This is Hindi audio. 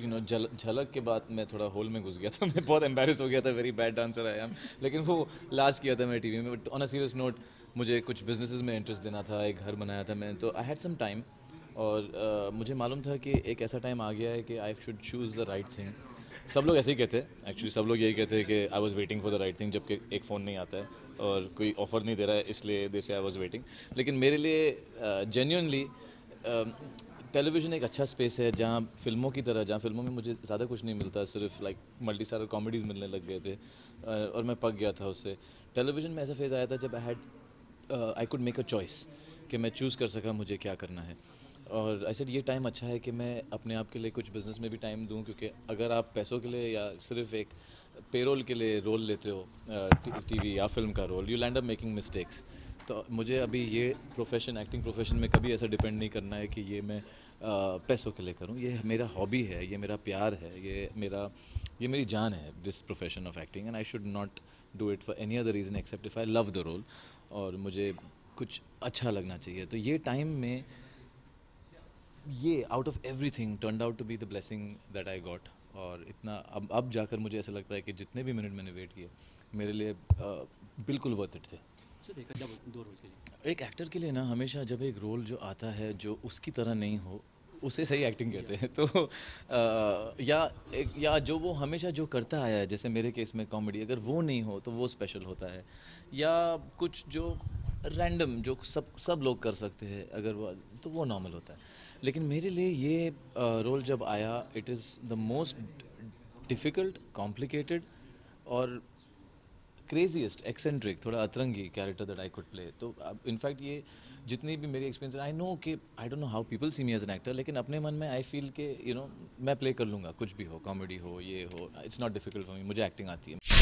यू नो झलक के बाद मैं थोड़ा होल में घुस गया था मैं बहुत एम्बेस हो गया था very bad dancer I am लेकिन वो लास्ट किया था मैं टीवी में but on a serious note मुझे कुछ बिजनेसेस में इंटरेस्ट देना था एक घर बनाया था मैंने तो आई हैड सम टाइम और uh, मुझे मालूम था कि एक ऐसा टाइम आ गया है कि I should choose the right thing सब लोग ऐसे ही कहते हैं एक्चुअली सब लोग यही कहते हैं कि I was waiting for the right thing जबकि एक फ़ोन नहीं आता है और कोई ऑफ़र नहीं दे रहा है इसलिए दे से आई वॉज़ वेटिंग लेकिन मेरे लिए जेन्यूनली uh, टेलीविज़न एक अच्छा स्पेस है जहाँ फिल्मों की तरह जहाँ फिल्मों में मुझे ज़्यादा कुछ नहीं मिलता सिर्फ लाइक मल्टी स्टार कॉमेडीज़ मिलने लग गए थे और मैं पक गया था उससे टेलीविज़न में ऐसा फेज़ आया था जब I had I could make a choice कि मैं चूज़ कर सका मुझे क्या करना है और ऐसे ये टाइम अच्छा है कि मैं अपने आप के लिए कुछ बिज़नेस में भी टाइम दूँ क्योंकि अगर आप पैसों के लिए या सिर्फ एक पेरोल के लिए रोल लेते हो टीवी या फिल्म का role you land up making mistakes तो मुझे अभी ये प्रोफेशन एक्टिंग प्रोफेशन में कभी ऐसा डिपेंड नहीं करना है कि ये मैं पैसों के लिए करूँ ये मेरा हॉबी है ये मेरा प्यार है ये मेरा ये मेरी जान है this profession of acting and I should not do it for any other reason except if I love the role और मुझे कुछ अच्छा लगना चाहिए तो ये टाइम में ये out of everything turn out to be the blessing that I got और इतना अब अब जाकर मुझे ऐसा लगता है कि जितने भी मिनट मैंने वेट किए मेरे लिए बिल्कुल वर्थ इट थे एक एक्टर के लिए ना हमेशा जब एक रोल जो आता है जो उसकी तरह नहीं हो उसे सही एक्टिंग कहते हैं तो आ, या या जो वो हमेशा जो करता आया है जैसे मेरे केस में कॉमेडी अगर वो नहीं हो तो वो स्पेशल होता है या कुछ जो रैंडम जो सब सब लोग कर सकते हैं अगर वो तो वो नॉर्मल होता है लेकिन मेरे लिए ये रोल जब आया it is the most difficult complicated और क्रेजीएस्ट एक्सेंट्रिक थोड़ा अतरंगी character that I could play तो इनफैक्ट ये जितनी भी मेरी एक्सपीरियंस आई नो कि I don't know how people see me as an actor लेकिन अपने मन में आई फील के यू you नो know, मैं प्ले कर लूँगा कुछ भी हो कॉमेडी हो ये हो it's not difficult for me मुझे एक्टिंग आती है